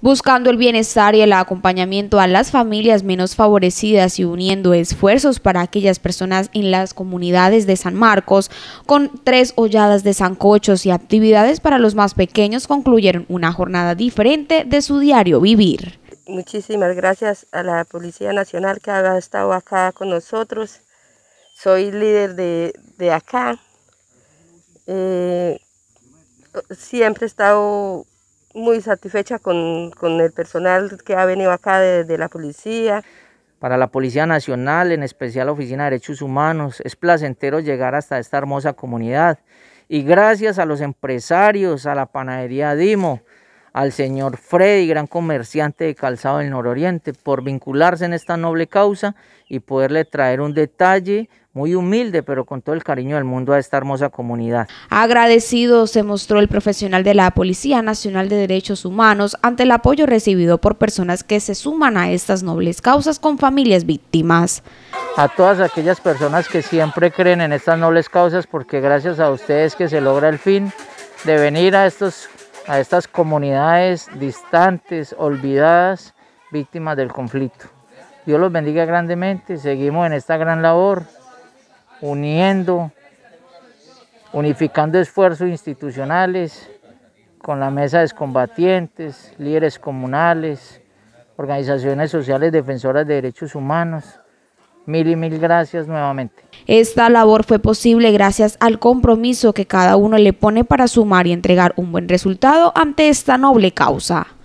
buscando el bienestar y el acompañamiento a las familias menos favorecidas y uniendo esfuerzos para aquellas personas en las comunidades de San Marcos, con tres holladas de zancochos y actividades para los más pequeños concluyeron una jornada diferente de su diario vivir. Muchísimas gracias a la Policía Nacional que ha estado acá con nosotros. Soy líder de, acá. Eh, siempre he estado muy satisfecha con, con el personal que ha venido acá de, de la policía. Para la Policía Nacional, en especial la Oficina de Derechos Humanos, es placentero llegar hasta esta hermosa comunidad. Y gracias a los empresarios, a la panadería Dimo, al señor Freddy, gran comerciante de calzado del nororiente, por vincularse en esta noble causa y poderle traer un detalle muy humilde, pero con todo el cariño del mundo a esta hermosa comunidad. Agradecido se mostró el profesional de la Policía Nacional de Derechos Humanos ante el apoyo recibido por personas que se suman a estas nobles causas con familias víctimas. A todas aquellas personas que siempre creen en estas nobles causas, porque gracias a ustedes que se logra el fin de venir a estos a estas comunidades distantes, olvidadas, víctimas del conflicto. Dios los bendiga grandemente, seguimos en esta gran labor, uniendo, unificando esfuerzos institucionales con la mesa de combatientes, líderes comunales, organizaciones sociales defensoras de derechos humanos, Mil y mil gracias nuevamente. Esta labor fue posible gracias al compromiso que cada uno le pone para sumar y entregar un buen resultado ante esta noble causa.